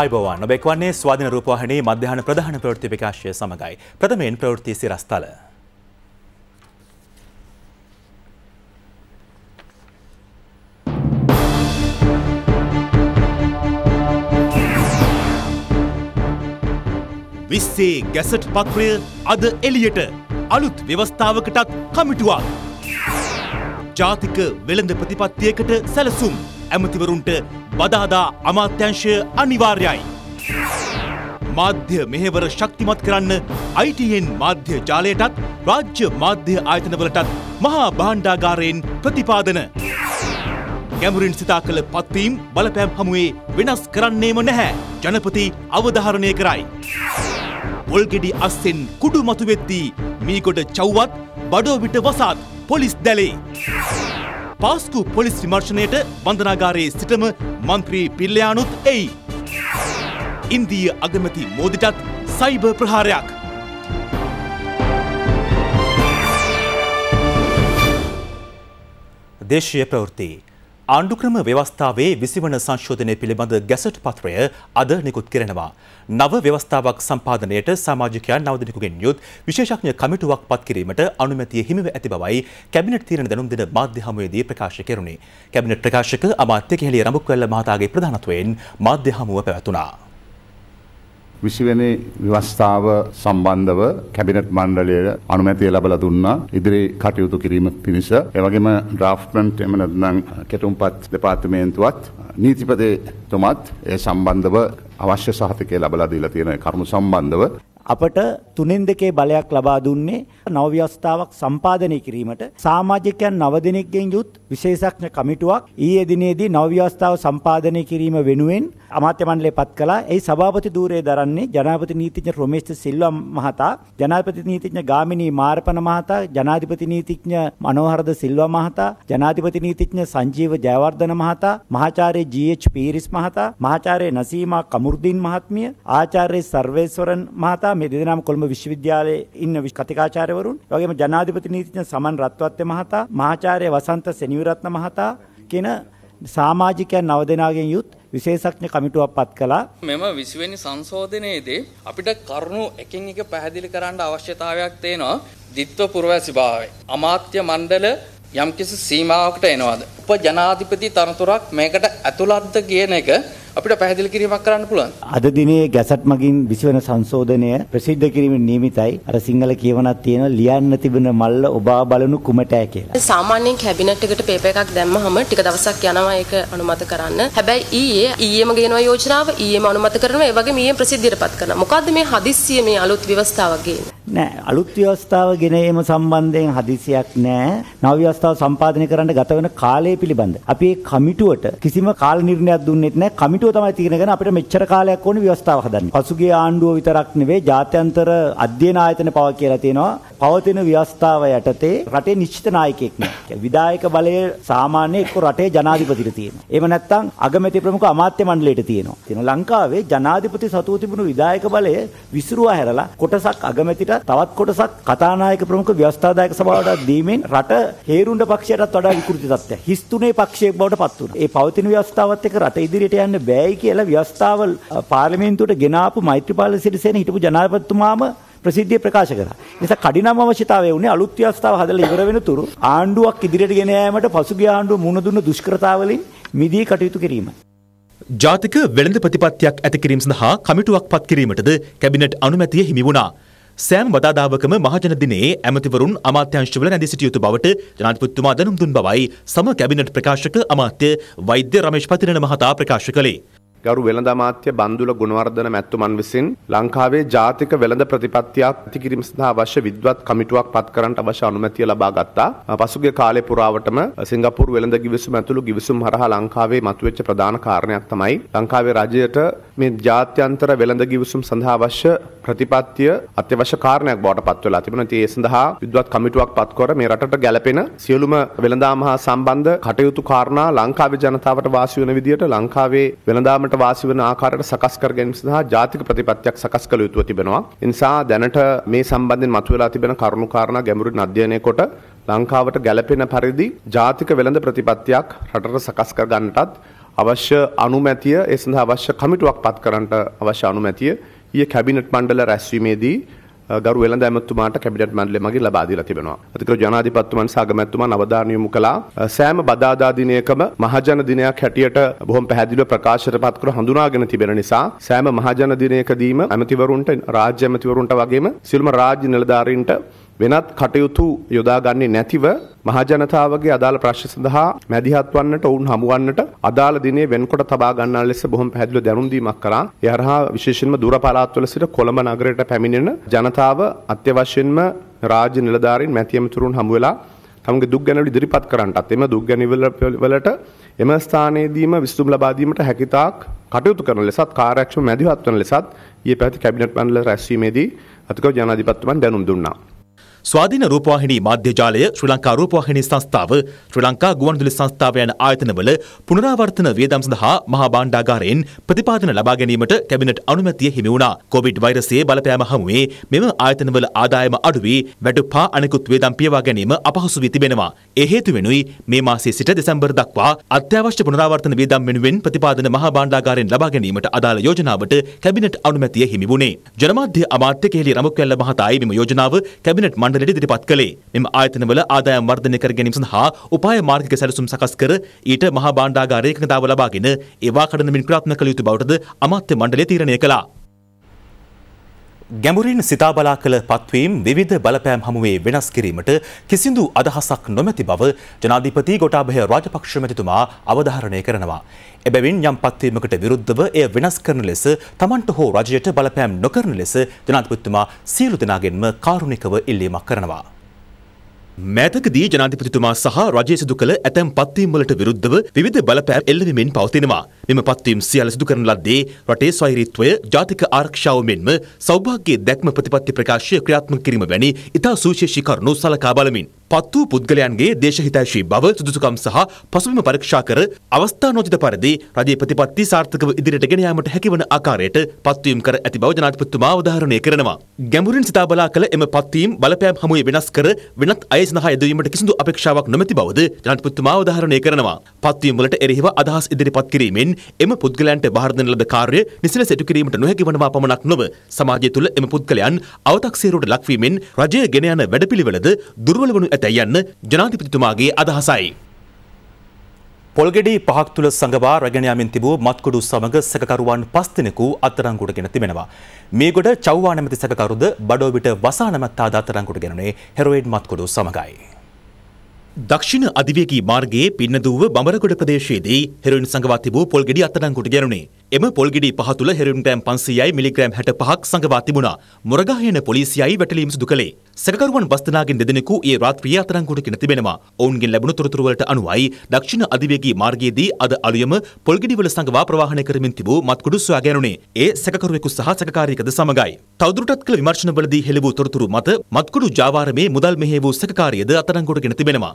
අයිබෝවන් ඔබෙක්වන්නේ ස්වාධන රූපවාහනයේ මධ්‍යහන ප්‍රධාන ප්‍රවෘත්ති විකාශය සමඟයි. ප්‍රථමයෙන් ප්‍රවෘත්ති සිරස්තල. විස්සේ ගැසට් පත්‍රය අද එලියට අලුත් ව්‍යවස්ථාවකටත් කමිටුවක්. ජාතික වෙළඳ ප්‍රතිපත්තියකට සැලසුම් ඇමතිවරුන්ට බදාදා අමාත්‍යංශය අනිවාර්යයි. මාධ්‍ය මෙහෙවර ශක්තිමත් කරන්න අයිටයෙන් මාධ්‍ය ජාලයටත් රාජ්‍ය මාධ්‍ය ආයතනවලටත් මහා භාණ්ඩාගාරයෙන් ප්‍රතිපාදන. ගැමුරින් සිතා කළ පත්වීම් බලපෑම් හමුවේ වෙනස් කරන්නේම නැහැ ජනපති අවධාරණය කරයි. පොල්ගෙඩි අස්සෙන් කුඩු මතුවෙද්දී මීකොට චව්වත් බඩෝවිට වසාත් පොලිස් දැලේ. පාස්කු පොලිස් විමර්ශණයට බන්ධනාගාරයේ සිටම මන්ත්‍රී පිල්ලයානුත් එයි. ඉන්දීය අගමැති මෝදිටත් සයිබර් ප්‍රහාරයක්. දේශීය ප්‍රවෘත්ති ආණ්ඩුක්‍රම ව්‍යවස්ථාවේ විසිවන සංශෝධනය පිළිබඳ ගැසට් පත්‍රය අද නිකුත් කරනවා. නව ව්‍යවස්ථාවක් සම්පාදනයට සමාජිකයන් නවදිනකුගෙන් යුත් විශේෂඥ කමිටුවක් පත් කිරීමට අනුමැතිය හිමිව ඇති බවයි කැබිනට් තීරණ දැනුම් දෙන මාධ්‍ය හමුවේදී ප්‍රකාශ කෙරුණේ. කැබිනට් ප්‍රකාශක අමාත්‍ය කෙහෙලිය රඹුක්වැල්ල මහතාගේ ප්‍රධානත්වයෙන් මාධ්‍ය හමුව පැවැතුණා. විසිවැනි ව්‍යවස්ථාව සම්බන්ධව කැබිනට් මණ්ඩලය අනුමැතිය ලබල දුන්නා ඉදිරි කටයුතු කිරීම පිණිස එවගේම ඩ්‍රාෆ්ටන්ට් එම නැත්නම් කෙටුම්පත් දෙපාර්තමේන්තුවත් නීතිපදේ තුමත් ඒ සම්බන්ධව අවශ්‍ය සහතිකය ලබලා දීලා තියෙන කරුණු සම්බන්ධව අපට තුනෙන් දෙකේ බලයක් ලබා දුන්නේ නව ව්‍යවස්ථාවක් සම්පාදනය කිරීමට සමාජිකයන් නව දෙනෙක්ගෙන් යුත් විශේෂඥ කමිටුවක් ඊයේ දිනේදී නව ව්‍යවස්ථාව සම්පාදනය කිරීම වෙනුවෙන් අමාත්‍ය මණ්ඩලය පත් කළා. ඒ සභාපති ධූරය දරන්නේ ජනාධිපති නීතිඥ රොමේෂ් සිල්වා මහතා, ජනාධිපති නීතිඥ ගාමිණී මාරපන මහතා, ජනාධිපති නීතිඥ මනෝහරද සිල්වා මහතා, ජනාධිපති නීතිඥ සංජීව ජයවර්ධන මහතා, මහාචාර්ය ජී.එච්. පීරිස් මහතා, මහාචාර්ය නසීමා කමුර්දීන් මහත්මිය, ආචාර්ය සර්වේස්වරන් මහතා මේ දෙදෙනාම කොළඹ විශ්වවිද්‍යාලයේ ඉන්න කතිකාචාර්යවරුන් වගේම ජනාධිපති නීතිඥ සමන් රත්වත්ත මහතා මහාචාර්ය වසන්ත සෙනවිරත්න මහතා කියන සාමාජිකයන් නව දෙනාගෙන් යුත් විශේෂඥ කමිටුවක් පත් කළා. මෙම 20 වෙනි සංශෝධනයේදී අපිට කරුණු එකින් එක පැහැදිලි කරන්න අවශ්‍යතාවයක් තියෙනවා. ditthwa purwasiභාවය. අමාත්‍ය මණ්ඩල යම්කිසි සීමාවකට එනවාද? උප ජනාධිපති තනතුරක් මේකට ඇතුළත්ද කියන එක අපිට පැහැදිලි කිරීමක් කරන්න පුළුවන්. අද දිනේ ගැසට් මගින් විසවන සංශෝධනය ප්‍රසිද්ධ කිරීමේ නියමිතයි. අර සිංහල කියවනක් තියෙන ලියන්න තිබෙන මල්ල ඔබා බලනු කුමටෑ කියලා. සාමාන්‍යයෙන් කැබිනට් එකට පේපර් එකක් දැම්මහම ටික දවසක් යනවා ඒක අනුමත කරන්න. හැබැයි ඊයේ ඊයේම ගේනවා යෝජනාව ඊයේම අනුමත කරනවා. ඒ වගේම ඊයේ ප්‍රසිද්ධියටපත් කරනවා. මොකද්ද මේ හදිස්සිය මේ අලුත් ව්‍යවස්ථාවක් ගේන්නේ? නෑ අලුත් ව්‍යවස්ථාව ගෙන ඒම සම්බන්ධයෙන් හදිසියක් නෑ නව ව්‍යවස්ථාව සම්පාදනය කරන්න ගත වෙන කාලය පිළිබඳ. අපි ඒ කමිටුවට කිසිම කාල නිර්ණයක් දුන්නෙත් නෑ. කමිටුව තමයි තීරණගෙන අපිට මෙච්චර කාලයක් ඕනේ ව්‍යවස්ථාව හදන්න. පසුගිය ආණ්ඩුව විතරක් නෙවෙයි ජාත්‍යන්තර අධ්‍යයන ආයතන පව කියලා තියෙනවා. පවතින ව්‍යවස්ථාව යටතේ රටේ නිශ්චිත නායකයෙක් නෑ. විධායක බලය සාමාන්‍ය එක්ක රටේ ජනාධිපතිට තියෙනවා. එහෙම නැත්නම් අගමැති ප්‍රමුඛ අමාත්‍ය මණ්ඩලයට තියෙනවා. තියෙන ලංකාවේ ජනාධිපති සතුව තිබුණු විධායක බලය විසිරුවා හැරලා කොටසක් අගමැතිට කියලා තවත් කොටසක් කතානායක ප්‍රමුඛ ව්‍යවස්ථාදායක සභාවට දීමෙන් රට හේරුණ්ඩ පක්ෂයටත් වඩා විකෘති තත්ත්වයක්. හිස් තුනේ පක්ෂයක් බවට පත් වුණා. ඒ පවතින ව්‍යවස්ථාවත් එක්ක රට ඉදිරියට යන්න බෑයි කියලා ව්‍යවස්ථාව පාර්ලිමේන්තුවට ගෙනාපු මෛත්‍රීපාල සිරිසේන හිටපු ජනාධිපතිතුමාම ප්‍රසිද්ධිය ප්‍රකාශ කරා. නිසා කඩිනම් අවශ්‍යතාවය වුණේ අලුත් ව්‍යවස්ථාව හදලා ඉවර වෙනතුරු ආණ්ඩුවක් ඉදිරියට ගෙන යාමට පසුගිය ආණ්ඩුව මුහුණ දුන්න දුෂ්කරතාවලින් මිදී කටයුතු කිරීම. ජාතික වෙළඳ ප්‍රතිපත්තියක් ඇති කිරීම සඳහා කමිටුවක් පත් කිරීමටද කැබිනට් අනුමැතිය හිමි වුණා. සෑම වදාදාවකම මහජන දිනයේ ඇමතිවරුන් අමාත්‍යංශවල නැදී සිටිය යුතු බවට ජනාධිපතිතුමා දැනුම් දුන් බවයි සම කැබිනට් ප්‍රකාශක අමාත්‍ය වෛද්‍ය රමේෂ් පතිරණ මහතා ප්‍රකාශ කළේ. ගරු වෙළඳ අමාත්‍ය බන්දුල ගුණවර්ධන මැතිතුමන් විසින් ලංකාවේ ජාතික වෙළඳ ප්‍රතිපත්තියක් ඇතිකිරීම සඳහා අවශ්‍ය විද්වත් කමිටුවක් පත් කරන්නට අවශ්‍ය අනුමැතිය ලබා ගත්තා. පසුගිය කාලය පුරාවටම සිංගප්පූරු වෙළඳ ගිවිසුම ඇතුළු ගිවිසුම් හරහා ලංකාවේ මතුවෙච්ච ප්‍රධාන කාරණයක් තමයි ලංකාවේ රජයට මේ ජාත්‍යන්තර වෙළඳ ගිවිසුම් සඳහා අවශ්‍ය ප්‍රතිපත්තිය අත්‍යවශ්‍ය කාරණයක් බවට පත් වෙලා තිබුණා. ඒ සඳහා විද්වත් කමිටුවක් පත් කර මේ රටට ගැළපෙන සියලුම වෙළඳාම හා සම්බන්ධ කටයුතු කාරණා ලංකාවේ ජනතාවට වාසි වන විදියට ලංකාවේ වෙළඳාමට රටට වාසි වන ආකාරයට සකස් කර ගැනීම සඳහා ජාතික ප්‍රතිපත්තියක් සකස් කළ යුතුව තිබෙනවා. ඒ නිසා දැනට මේ සම්බන්ධයෙන් මතුවලා තිබෙන කරුණු කාරණා ගැඹුරින් අධ්‍යයනය කොට ලංකාවට ගැළපෙන පරිදි ජාතික වෙළඳ ප්‍රතිපත්තියක් රටට සකස් කර ගන්නටත් අවශ්‍ය අනුමැතිය ඒ සඳහා අවශ්‍ය කමිටුවක් පත් කරන්නට අවශ්‍ය අනුමැතිය ඊයේ කැබිනට් මණ්ඩල රැස්වීමේදී ගරු වෙළඳැමතුමාට කැබිනට් මණ්ඩලය මගින් ලබා දීලා තිබෙනවා. අතිකරු ජනාධිපතිතුමන් සහ අගමැතිතුමන් අවධානය යොමු කළා සෑම බදාදා දිනයකම මහජන දිනයක් හැටියට බොහොම පැහැදිලිව ප්‍රකාශයට පත් කර හඳුනාගෙන තිබෙන නිසා සෑම මහජන දිනයකදීම ඇමතිවරුන්ට රාජ්‍ය ඇමතිවරුන්ට වගේම සියලුම රාජ්‍ය නිලධාරීන්ට වෙනත් කටයුතු යොදාගන්නේ නැතිව මහජනතාවගේ අදාළ ප්‍රශ්න සඳහා මැදිහත් වන්නට ඔවුන් හමුවන්නට අදාළ දිනේ වෙන්කොට තබා ගන්නා ලෙස බොහොම පැහැදිලිව දැනුම් දීමක් කරා. ඒ හරහා විශේෂයෙන්ම දුර පළාත්වල සිට කොළඹ නගරයට පැමිණෙන ජනතාව අත්‍යවශ්‍යයෙන්ම රාජ්‍ය නිලධාරීන් මැති ඇමතුරුන් හමු වෙලා තමගේ දුක් ගැනවල ඉදිරිපත් කරන්නටත් එම දුක් ගැනවල වලට එම ස්ථානයේදීම විසඳුම් ලබා දීමට හැකියතාක් කටයුතු කරන ලෙසත් කාර්යක්ෂම මැදිහත් වන ලෙසත් ඊයේ පැවති කැබිනට් මණ්ඩල රැස්වීමේදී අතිගෞරව ජනාධිපතිතුමන් දැනුම් දුන්නා. ස්වාධීන රූපවාහිනී මාධ්‍ය ජාලය ශ්‍රී ලංකා රූපවාහිනී සංස්ථාව ශ්‍රී ලංකා ගුවන්විදුලි සංස්ථාව යන ආයතනවල පුනරාවර්තන වියදම් සඳහා මහා භාණ්ඩාගාරයෙන් ප්‍රතිපාදන ලබා ගැනීමට කැබිනට් අනුමැතිය හිමි වුණා. කොවිඩ් වෛරසයේ බලපෑම හමුවේ මෙම ආයතනවල ආදායම අඩු වී වැටුපා අනෙකුත් වියදම් පියවා ගැනීම අපහසු වී තිබෙනවා. ඒ හේතු වෙනුයි මේ මාසයේ සිට දෙසැම්බර් දක්වා අත්‍යවශ්‍ය පුනරාවර්තන වියදම් වෙනුවෙන් ප්‍රතිපාදන මහා භාණ්ඩාගාරයෙන් ලබා ගැනීමට අදාළ යෝජනාවට කැබිනට් අනුමැතිය හිමි වුණේ. ජනමාධ්‍ය අමාත්‍ය කෙහෙලි රමුක්වැල්ල මහතායි මෙම යෝජනාව කැබිනට් මණ්ඩල සම්මේලනයට ඉදිරිපත් කළේ. මෙම ආයතනවල ආදායම් වර්ධනය කර ගැනීම සඳහා උපාය මාර්ගික සැලසුම් සකස් කර ඊට මහා භාණ්ඩාගාරයේ එකඟතාව ලබාගෙන ඒවා කඩනමින් ක්‍රියාත්මක කළ යුතු බවටද අමාත්‍ය මණ්ඩලය තීරණය කළා. ගැඹුරින් සිතා බලා කළ පත්වීම් විවිධ බලපෑම් හමුවේ වෙනස් කිරීමට කිසිදු අදහසක් නොමැති බව ජනාධිපති ගොටාභය රාජපක්ෂ මැතිතුමා අවධාරණය කරනවා. එබැවින් යම් පත්වීමකට විරුද්ධව එය වෙනස් කරන ලෙස තමන්ට හෝ රජයට බලපෑම් නොකරන ලෙස ජනාධිපතිතුමා සියලු දෙනාගෙන්ම කාරුණිකව ඉල්ලීමක් කරනවා. මෑතකදී ජනාධිපතිතුමා සහ රජය සිදු කළ ඇතැම් පත්වීම් වලට විරුද්ධව විවිධ බලපෑම් එල්ලවීමෙන් පවතිනවා. මෙම පත්වීම් සියල්ල සිදු කරන ලද්දේ රටේ ස්වෛරීත්වය, ජාතික ආරක්ෂාව මෙන්ම සෞභාග්‍යයේ දැක්ම ප්‍රතිපත්ති ප්‍රකාශය ක්‍රියාත්මක කිරීම වැනි ඉතා සුවිශේෂී කරුණු සලකා බලමින් පත් වූ පුද්ගලයන්ගේ දේශහිතයිශී බව සුදුසුකම් සහ පසුබිම පරීක්ෂා කර අවස්ථා නෝචිත පරිදි රජයේ ප්‍රතිපත්ති සාර්ථකව ඉදිරියට ගෙන යාමට හැකිවන ආකාරයට පත්වීම් කර ඇති බව ජනාධිපතිතුමා අවධාරණය කරනවා. ගැඹුරින් සිතා බලා කළ එම පත්වීම් බලපෑම් හමුවේ වෙනස් කර වෙනත් අය සඳහා යෙදවීමට කිසිදු අපේක්ෂාවක් නොමැති බවද ජනාධිපතිතුමා අවධාරණය කරනවා. පත්වීම් වලට එරෙහිව අදහස් ඉදිරිපත් කිරීමෙන් එම පුද්ගලයන්ට බාර දෙන ලද කාර්ය නිසල සිදු කිරීමට නොහැකි වනවා පමණක් නොව සමාජය තුළ එම පුද්ගලයන් අව탁සීරුවට ලක්වීමෙන් රජය ගෙන යන වැඩපිළිවෙලද දුර්වල වනු ඇතැයි යන්න ජනාධිපතිතුමාගේ අදහසයි. පොල්ගෙඩි පහක් තුළ සඟවා රැගෙනයාමින් තිබූ මත්කුඩු සමඟ සැකකරුවන් පස් දෙනෙකු අත්තරංගුට ගෙන තිබෙනවා. මේ ගොඩ චව්වා නැමැති සැකකරුද බඩෝවිට වසා නැමැත්තාද අත්තරංගුට ගෙනුනේ හෙරොයින් මත්කුඩු සමඟයි. දක්ෂිණ අධිවේගී මාර්ගයේ පින්නදූව බඹරගොඩ ප්‍රදේශයේදී හෙරොයින් සඟවා තිබූ පොල්ගෙඩි අත්තරංගුට ගෙනුනේ. එම පොල්ගිඩි පහ තුළ හෙරුන් ග්‍රෑම් 500යි මිලිග්‍රෑම් 65ක් සංගවා තිබුණා. මොරගහයන පොලිසියයි වැටලීම් සිදු කළේ. සැකකරුවන් බස්තනාගෙන් දෙදෙනෙකු ඒ රාත්‍රියේ අත්අඩංගුවට ගෙන තිබෙනවා. ඔවුන්ගෙන් ලැබුණු තොරතුරු වලට අනුවයි දක්ෂිණ අධිවේගී මාර්ගයේදී අද අලුයම පොල්ගිඩිවල සංගවා ප්‍රවාහනය කරමින් තිබූ මත්කුඩු සොයා ගැනුණේ. ඒ සැකකරුවෙකු සහ සැකකාරියකද සමගයි. තවදුරටත් කළ විමර්ශනවලදී හෙළ වූ තොරතුරු මත මත්කුඩු ජාවාරමේ මුදල් මෙහෙය වූ සැකකාරියද අත්අඩංගුවට ගෙන තිබෙනවා.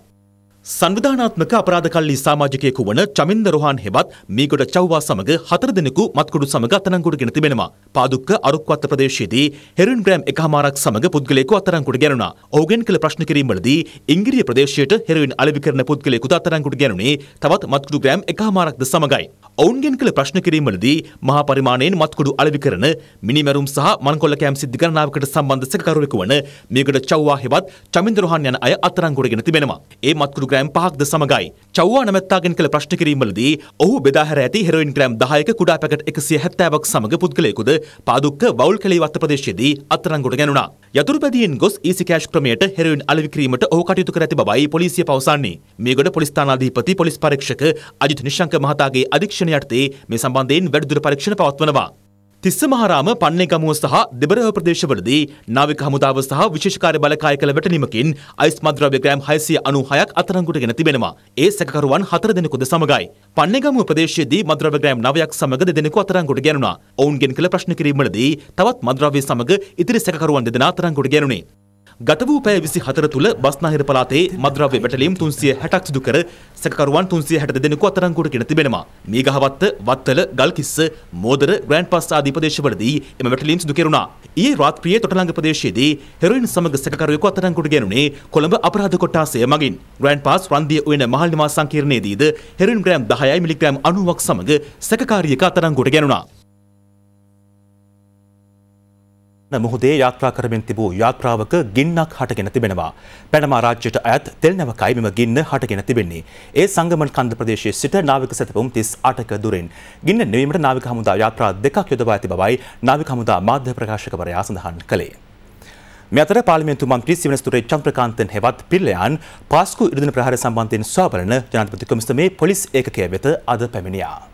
සංවිධානාත්මක අපරාධ කල්ලි සාමාජිකයෙකු වන චමින්ද රොහාන් හෙවත් මීගොඩ චව්වා සමග හතර දෙනෙකු මත්කුඩු සමග අත්අඩංගුවට ගෙන තිබෙනවා. පාදුක්ක අරුක්වත්ත ප්‍රදේශයේදී හෙරන් ග්‍රෑම් එකහමාරක් සමග පුද්ගලයෙකු අත්අඩංගුවට ගැනුණා. ඔහුගෙන් කළ ප්‍රශ්න කිරීමවලදී ඉංග්‍රීය ප්‍රදේශයට හෙරොයින් අලෙවි කරන පුද්ගලයෙකුද අත්අඩංගුවට ගැනුණේ තවත් මත්කුඩු ග්‍රෑම් එකහමාරක්ද සමගයි. ඔවුන්ගෙන් කළ ප්‍රශ්න කිරීමලදී මහා පරිමාණයෙන් මත්කුඩු අලෙවි කරන මිනිමැරුම් සහ මන්කොල්ල කෑම් සිද්ධ ගණනාවකට සම්බන්ධ සැකකරුවෙකු වන මේකට චව්වා හෙවත් චමින්ද රෝහන් යන අය අත්අඩංගුවට තිබෙනවා. ඒ මත්කුඩු ග්‍රෑම් පහක්ද සමගයි. චව්වා නැමැත්තාගෙන් කළ ප්‍රශ්න කිරීමලදී ඔහු බෙදාහැර ඇති හෙරොයින් ග්‍රෑම් 10ක කුඩා පැකට් 170ක් සමග පුද්ගලයෙකුද පාදුක්ක වවුල් කැලේ වත්ත ප්‍රදේශයේදී අත්අඩංගුවට ගැනුණා. යතුරුපැදියෙන් ගොස් ඊසි e කෑෂ් ක්‍රමයට හෙරොයින් අලෙවි කිරීමට ඔහු කටයුතු කර ඇති බවයි පොලිසිය පවසන්නේ. මේගොඩ පොලිස් ස්ථානාධිපති පොලිස් පරීක්ෂක අජිත් නිශංක මහතාගේ අධීක්ෂ පරීක්ෂණ යටතේ මේ සම්බන්ධයෙන් වැඩිදුර පරීක්ෂණ පවත්වනවා. තිස්ස මහරාම පන්නේගමුව සහ දෙබරහ ප්‍රදේශවලදී නාවික හමුදාව සහ විශේෂකාරය බලකාය කළ වැටනීමකින් අයිස් මද්‍රව්‍ය ග්‍රෑම් 696ක් අත්අඩංගුවට ගෙන තිබෙනවා. ඒ සැකකරුවන් 4 දෙනෙකුද සමගයි. පන්නේගමුව ප්‍රදේශයේදී මද්‍රව්‍ය ග්‍රෑම් 9ක් සමග දෙදෙනෙකු අත්අඩංගුවට ගැනුණා. ඔවුන්ගෙන් කළ ප්‍රශ්න කිරීමවලදී තවත් මද්‍රව්‍ය සමග ඉතිරි සැකකරුවන් දෙදෙනා අත්අඩංගුවට ගැනුණේ. ගත වූ පැය 24 තුල බස්නාහිර පළාතේ මද්‍රව්‍ය වැටලීම් 360ක් සිදු කර සැකකරුවන් 362 දෙනෙකු අත්අඩංගුවට ගෙන තිබෙනවා. මීගහවත්ත, වත්තල, ගල්කිස්ස, මෝදර, ග්‍රෑන්ඩ් පාස් ආදී ප්‍රදේශවලදී එම වැටලීම් සිදු කෙරුණා. ඊයේ රාත්‍රියේ තොටලංග ප්‍රදේශයේදී හෙරොයින් සමග සැකකරුවෙකු අත්අඩංගුවට ගැනුණේ කොළඹ අපරාධ කොට්ටාසය මගින්. ග්‍රෑන්ඩ් පාස් රන්දිය උයන මහල් නිවාස සංකීර්ණයේදීද හෙරොයින් ග්‍රෑම් 10යි මිලිග්‍රෑම් 90ක් සමග සැකකාරියක අත්අඩංගුවට ගැනුණා. මුහදේ යාත්‍රා කරමින් තිබූ යාත්‍රාවක ගින්නක් හටගෙන තිබෙනවා. පැනම රාජ්‍යයට ඇත් තෙල්නවකයි මෙම ගින්න හටගෙන තිබෙන්නේ. ඒ සංගමන් කන්ද ප්‍රදේශයේ සිට නාවික සැතපුම් 38ක දුරින් ගින්න නිවීමට නාවික හමුදා යාත්‍රා දෙකක් යොදවා ඇති බවයි නාවික හමුදා මාධ්‍ය ප්‍රකාශකවරයා සඳහන් කළේ. මෙතර පාලිමෙන්තු මන්ත්‍රී සිවනස්තුරේ චන්ද්‍රකාන්තන් හෙවත් පිල්ලයන් පාස්කු ඉරිදින ප්‍රහාර සම්බන්ධයෙන් සොයා බලන ජනාධිපති කොමිසමේ පොලිස් ඒකකය වෙත අද පැමිණියා.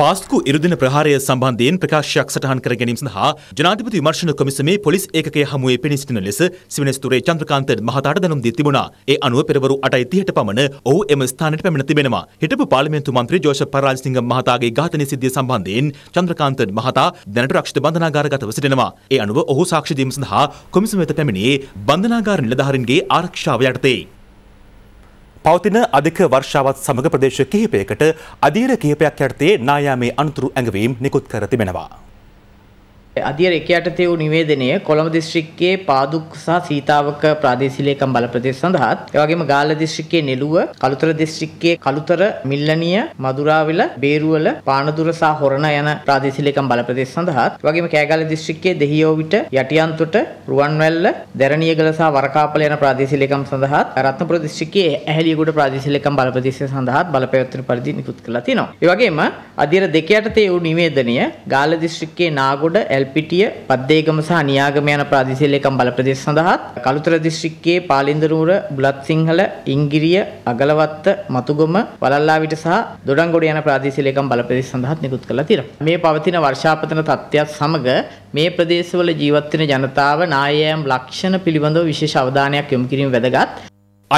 පාස්කු ඉරුදින ප්‍රහාරය සම්බන්ධයෙන් ප්‍රකාශයක් සටහන් කර ගැනීම සඳහා ජනාධිපති විමර්ශන කොමිසමේ පොලිස් ඒකකයේ හමුවේ පෙනී සිටින ලෙස සිවනස්තුරේ චන්ද්‍රකාන්ත මහතාට දැනුම් දී තිබුණා. ඒ අනුව පෙරවරු 8:30ට පමණ ඔහු එම ස්ථානයට පැමිණ තිබෙනවා. හිටපු පාර්ලිමේන්තු මන්ත්‍රී ජෝෂප් පරාජසිංහ මහතාගේ ඝාතන සිද්ධිය සම්බන්ධයෙන් චන්ද්‍රකාන්ත මහතා දැනට රක්ෂිත බන්ධනාගාරගතව සිටිනවා. ඒ අනුව ඔහු සාක්ෂි දීම සඳහා කොමිසම වෙත පැමිණියේ බන්ධනාගාර නිලධාරීන්ගේ ආරක්ෂාව යටතේ. පවතින අධික වර්ෂාවත් සමඟ ප්‍රදේශ කිහිපයකට අධීර කිහිපයක් යටතේ නායාමේ අනතුරු ඇඟවීම් නිකුත් කර තිබෙනවා. අධිය රෙකයටතය වූ නිවේදනය කොළඹ දිස්ශ්‍රික්කයේ පාදුක් සහ සීතාවක ප්‍රාදේශිලේකම් බල ප්‍රදේශ සඳහාත් එවගේම ගාල්ල දිස්ශ්‍රික්කයේ නෙළුව කළුතර දිස්ශ්‍රික්කයේ කළුතර මිල්ලනිය මදුරාවිල බේරුවල පානදුර සහ හොරණ යන ප්‍රාදේශිලේකම් බල ප්‍රදේශ සඳහාත් වගේම කෑගල්ල දිස්ශ්‍රික්කයේ දෙහියෝවිට යටියන්තොට රුවන්වැල්ල දැරණියගල සහ වරකාපල යන ප්‍රාදේශිලේකම් සඳහාත් රත්නපුර දිස්ශ්‍රික්කයේ ඇහැලියගොඩ ප්‍රාදේශිලේකම් බල ප්‍රදේශ සඳහාත් බලපැවැත්වෙන පරිදි නිකුත් කරලා තිනවා. ඒ වගේම අධිර දෙක යටතේ වූ නිවේදනය ගාල්ල දිස්ශ්‍රික්කයේ නාගොඩ එල් ඇල්පිටිය පද්දේගම සහ නියාගම යන ප්‍රාදේශීයලේකම් බල ප්‍රදේශ සඳහාත් කලුතර දිස්ත්‍රික්කයේ පාලින්දනුවර බුලත් සිංහල ඉංගිරිය අගලවත්ත මතුගම වලල්ලාවිට සහ දොඩංගොඩ යන ප්‍රාදේශීයලේකම් බල ප්‍රදේශ සඳහාත් නිකුත් කරලා තියෙනවා. මේ පවතින වර්ෂාපතන තත්ත්වයත් සමග මේ ප්‍රදේශවල ජීවත් වෙන ජනතාව නායෑම් ලක්ෂණ පිළිබඳව විශේෂ අවධානයක් යොමු කිරීම වැදගත්.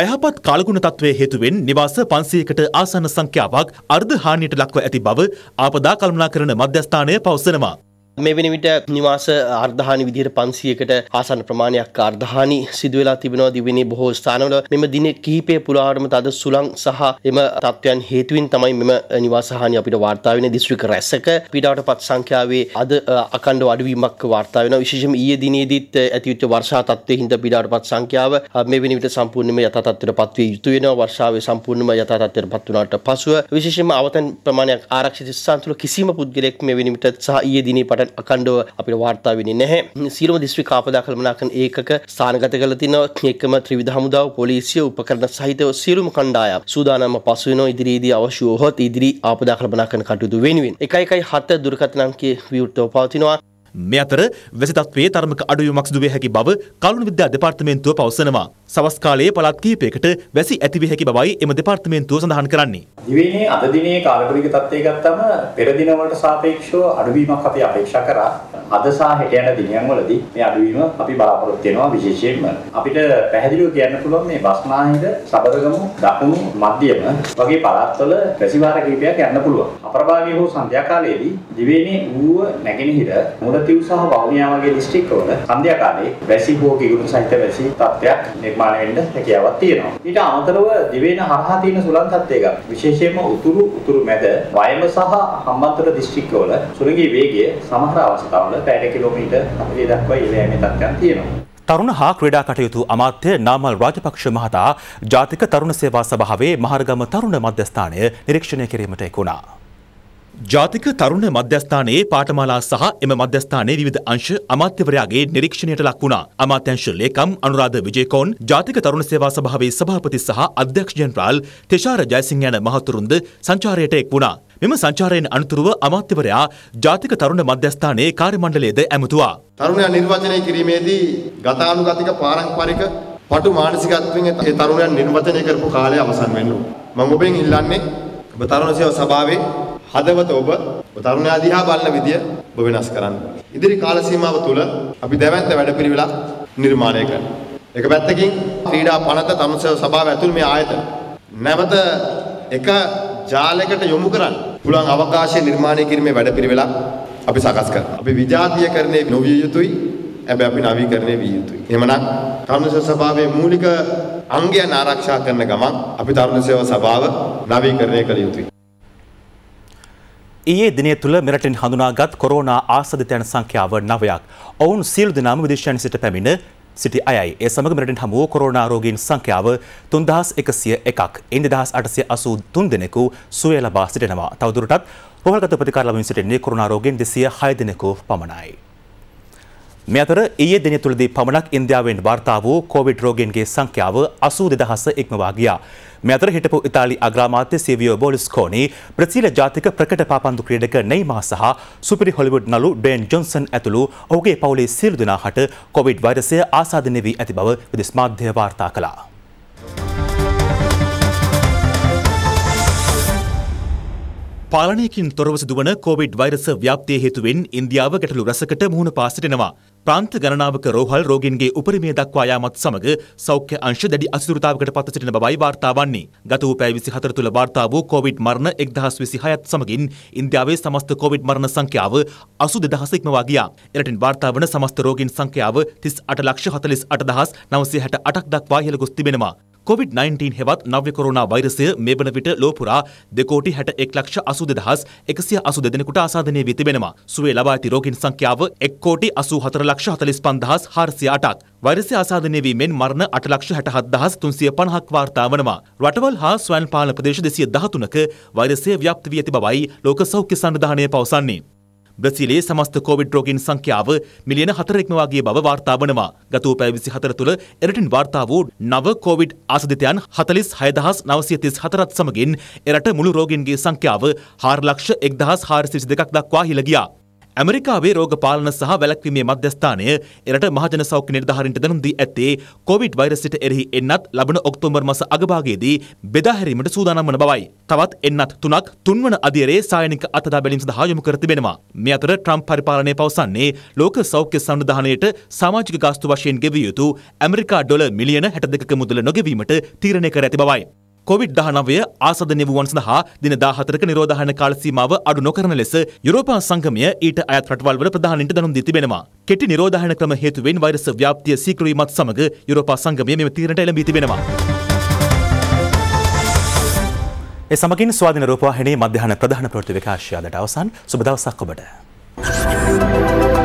අයහපත් කාලගුණ තත්වය හේතුවෙන් නිවාස පන්සයකට ආසන්න සංඛ්‍යාවක් අර්ධ හානියට ලක්ව ඇති බව ආපදා කල්මනා කරන මධ්‍යස්ථානය පවසනවා. මෙවැනි විට නිවාස අර්ධහානි විදිහට 500කට ආසන්න ප්‍රමාණයක් අර්ධහානි සිදුවෙලා තිබෙනවා දිවෙනේ බොහෝ ස්ථානවල මෙම දින කිහිපය පුරාවටම තද සුළං සහ එම තත්ත්වයන් හේතුවෙන් තමයි මෙම නිවාස හානි අපිට වාර්තා වෙන දිස්ත්‍රික් රැසක පීඩාවටපත් සංඛ්‍යාවේ අද අඛණ්ඩව අඩුවීමක් වාර්තා වෙනවා විශේෂයෙන්ම ඊයේ දිනේදීත් ඇතිවෙච්ච වර්ෂා තත්ත්වයේ හින්දා පීඩාවටපත් සංඛ්‍යාව මෙවැනි විට සම්පූර්ණයෙන්ම යථා තත්ත්වයට පත්විය යුතු වෙනවා වර්ෂාවේ සම්පූර්ණම යථා තත්ත්වයට පත් වුණාට පසුව විශේෂයෙන්ම අවතන් ප්‍රමාණයක් ආරක්ෂිත ස්ථාන තුළ කිසිම පුද්ගලයෙක් මෙවැනි විට සහ ඊයේ දිනේ සමහරලාට අකණ්ඩව අපිට වාර්තා වෙන්නේ නැහැ සීලම දිස්ත්‍රික් ආපදා කළමනාකරණ ඒකක ස්ථානගත කරලා තිනවා එකම ත්‍රිවිධ හමුදාව පොලිසිය උපකරණ සහිතව සියලුම කණ්ඩායම් සූදානම් පසු වෙනවා ඉදිරියේදී අවශ්‍ය වූ හොත් ඉදිරි ආපදා කළමනාකරණ කටයුතු වෙනුවෙන් 1.1 හත දුරකථන අංකයේ විවෘතව පවතිනවා මේ අතර වැසි තත්ත්වයේ තරමක අඩුවීමක් සිදු විය හැකි බව කලුණු විද්‍යා දෙපාර්තමේන්තුව පවසනවා. සවස් කාලයේ පළාත් කිහිපයකට වැසි ඇති විය හැකි බවයි එම දෙපාර්තමේන්තුව සඳහන් කරන්නේ. දිවයිනේ අද දිනේ කාලපරික තත්ත්වය ගත්තම පෙර දින වලට සාපේක්ෂව අඩුවීමක් අපි අපේක්ෂා කරා. අද සහ හෙට යන දිනයන් වලදී මේ අඩුවීම අපි බලාපොරොත්තු වෙනවා විශේෂයෙන්ම. අපිට පැහැදිලිව කියන්න පුළුවන් මේ බස්නාහිර, සබරගමු, දකුණු, මධ්‍යම වගේ පළාත්වල වැසි වාර කිහිපයක් යන්න පුළුවන්. අපරභාගයේ හෝ සන්ධ්‍යා කාලයේදී දිවයිනේ ඌව නැගෙනහිර මුල කොළතිව් සහ වවුනියා වගේ දිස්ත්‍රික්කවල අන්ධ්‍යාකාලේ වැසි හෝ කිගුරු සහිත වැසි තත්ත්වයක් නිර්මාණය වෙන්න හැකියාවක් තියෙනවා. ඊට අමතරව දිවයින හරහා තියෙන සුළං තත්ත්වයක විශේෂයෙන්ම උතුරු උතුරු මැද වයඹ සහ හම්බන්තොට දිස්ත්‍රික්කවල සුළඟේ වේගය සමහර අවස්ථාවල පැයට කිලෝමීටර් 40 දක්වා ඉහළ යෑමේ තත්ත්වයක් තියෙනවා. තරුණ හා ක්‍රඩා කටයුතු අමාත්‍ය නාමල් රාජපක්ෂ මහතා ජාතික තරුණ සේවා සභාවේ මහරගම තරුණ මධ්‍යස්ථානය නිරීක්ෂණය කිරීමට එකුණා. ජාතික තරුණ මධ්‍යස්ථානයේ පාඨමාලා සහ එම මධ්‍යස්ථානයේ විවිධ අංශ අමාත්‍යවරයාගේ නිරීක්ෂණයට ලක් වුණා. අමාත්‍යංශ ලේකම් අනුරාධ විජේකෝන්, ජාතික තරුණ සේවා සභාවේ සභාපති සහ අධ්‍යක්ෂ ජෙනරාල් තෙෂාර ජයසිංහ යන මහතුරුන්ද සංචාරයට එක් වුණා. මෙම සංචාරයෙන් අනුතුරුව අමාත්‍යවරයා ජාතික තරුණ මධ්‍යස්ථානයේ කාර්යමණ්ඩලයේද ඇමතුවා. තරුණයා නිර්වචනය කිරීමේදී ගතානුගතික පාරම්පරික පටු මානසිකත්වයෙන් ඒ තරුණයන් නිර්වචනය කරපු කාලය අවසන් වෙන්න ඕන. මම ඔබෙන් ඉල්ලන්නේ ඔබ තරුණ සේවා සභාවේ හදවත ඔබ තරුණයා දිහා බලන විදිය ඔබ වෙනස් කරන්න. ඉදිරි කාල සීමාව තුළ අපි දැවැන්ත වැඩපිළිවෙලක් නිර්මාණය කරනවා. එක පැත්තකින් ක්‍රීඩා පනත තමුසේව සභාව ඇතුළු මේ ආයතන නැවත එක ජාලයකට යොමු කරන්න පුළුවන් අවකාශය නිර්මාණය කිරීමේ වැඩපිළිවෙලක් අපි සකස් කරනවා. අපි විජාතීයකරණය නොවිය යුතුයි. හැබැයි අපි නවීකරණය විය යුතුයි. එහෙමනම් තරුණ සේවා සභාවේ මූලික අංගයන් ආරක්ෂා කරන ගමන් අපි තරුණ සේවා සභාව නවීකරණය කළ යුතුයි. ඒ දින තුළ මෙරටින් හඳුනාගත් කොරෝනා ආසධිතයන් සංඛ්‍යාව නවයක්. ඔවුන් සියලු දෙනාම විදේශයන් සිට පැමිණ සිටි අයයි. ඒ සමග මෙරටින් හමුව කොරෝනා රෝගීන් සංඛ්‍යාව 3101ක්. ඉන් 2883 දෙනෙකු සුවය ලබා සිටිනවා. තවදුරටත් රෝහල්ගත ප්‍රතිකාර ලබමින් සිටින්නේ කොරෝනා රෝගීන් 206 දෙනෙකු පමණයි. මේ අතර ඊයේ දින තුළදී පමණක් ඉන්දියාවෙන් වාර්තා වූ කොවිඩ් රෝගීන්ගේ සංඛ්‍යාව 82000 ඉක්මවා ගියා. මේ අතර හිටපු ඉතාලි අග්‍රාමාත්‍ය සිවියෝ බොලිස්කෝනි බ්‍රසීල ජාතික ප්‍රකට පාපන්දු ක්‍රීඩක නෙයිමා සහ සුපිරි හොලිවුඩ් නළු ඩේන් ජොන්සන් ඇතුළු ඔහුගේ පවුලේ සියලු දෙනා හට කොවිඩ් වෛරසය ආසාදනය වී ඇති බව විදෙස් මාධ්‍ය වාර්තා කළා. පාලනයකින් තොරව සිදුවන කොවිඩ් වෛරස ව්‍යාප්තිය හේතුවෙන් ඉන්දියාව ගැටලු රසකට මුහුණ පා සිටිනවා. ප්‍රාන්ත ගණනාවක රෝහල් රෝගීන්ගේ උපරිමය දක්වා යාමත් සමග සෞඛ්‍ය අංශ දැඩි අසුරතාවකට පත් සිටින බවයි වාර්තා වන්නේ. ගත වූ පැය 24 තුළ වාර්තා වූ කොවිඩ් මරණ 1026ත් සමගින් ඉන්දියාවේ සමස්ත කොවිඩ් මරණ සංඛ්‍යාව 82000 ඉක්මවා ගියා. එරටින් වාර්තා වන සමස්ත රෝගීන් සංඛ්‍යාව 38 ලක්ෂ 48968ක් දක්වා ඉහළ ගොස් තිබෙනවා. කොවිD-19 හෙවත් නව්‍ය කොරෝනා වෛරසය මේ වන විට ලෝපුරා දෙකෝටි හැට එක් ලක්ෂ අසු දෙදහස් එකසිය අසු දෙදෙනෙකුට ආසාධනය වී තිබෙනවා. සුවේ ලබා ඇති රෝගීන් සංඛ්‍යාව එක් කෝටි අසූ හතර ලක්ෂ හතලිස් පන්දහස් හාරසිය අටක්. වෛරසය ආසාධනය වීමෙන් මරණ අට ලක්ෂ හැටහත් දහස් තුන්සිය පණහක් වාර්තා වනවා. රටවල් හා ස්වයන් පාලන ප්‍රදේශ දෙසිය දහතුනක වෛරසය ව්‍යාප්ත වී ඇති බවයි ලෝක සෞඛ්‍ය සංවිධානය පවසන්නේ. බ්‍රසීලයේ සමස්ත කෝවිඩ් රෝගීන් සංඛ්‍යාව මිලියන 4ක් මෙවාගේ බව වාර්තා වනවා. ගත වූ පැය 24 තුළ එරටින් වාර්තා වූ නව කෝවිඩ් ආසදිතයන් 46934ත් සමගින් එරට මුළු රෝගීන්ගේ සංඛ්‍යාව 4 ලක්ෂ 1422ක් දක්වා හිල ගියා. ඇමරිකාවේ රෝග පාලන සහ වැළැක්වීමේ මධ්‍යස්ථානය එරට මහජන සෞඛ්‍ය නිර්ධාරීන්ට දැනුම් දී ඇත්තේ කොවිඩ් වෛරසයට එරෙහි එන්නත් ලබන ඔක්තෝබර් මස අගභාගයේදී බෙදා හැරීමට සූදානම් වන බවයි. තවත් එන්නත් තුනක් තුන්වන අධියරේ සායනික අත්දැක බැලීම සඳහා යොමු කර තිබෙනවා. මේ අතර ට්‍රම්ප් පරිපාලනය පවසන්නේ ලෝක සෞඛ්‍ය සංවිධානයට සමාජික ගාස්තු වශයෙන් ගෙවිය යුතු ඇමරිකා ඩොලර් මිලියන 62ක මුදල නොගෙවීමට තීරණය කර ඇති බවයි. කොවිඩ් 19 ආසද නිවුවන් සඳහා දින 14ක නිරෝධායන කාල සීමාව අඩු නොකරන ලෙස යුරෝපා සංගමය ඊට අයත් රටවල් වල ප්‍රධානීන්ට දැනුම් දී තිබෙනවා. කෙටි නිරෝධායන ක්‍රම හේතුවෙන් වෛරස ව්‍යාප්තිය සීක්‍ර වීමත් සමග යුරෝපා සංගමය මෙම තීරණයට එළඹී තිබෙනවා. ඒ සමගින් ස්වාධීන රූපවාහිනී මධ්‍යහන ප්‍රධාන ප්‍රවෘත්ති විකාශය අදට අවසන්. සුබ දවසක් ඔබට. Thank you.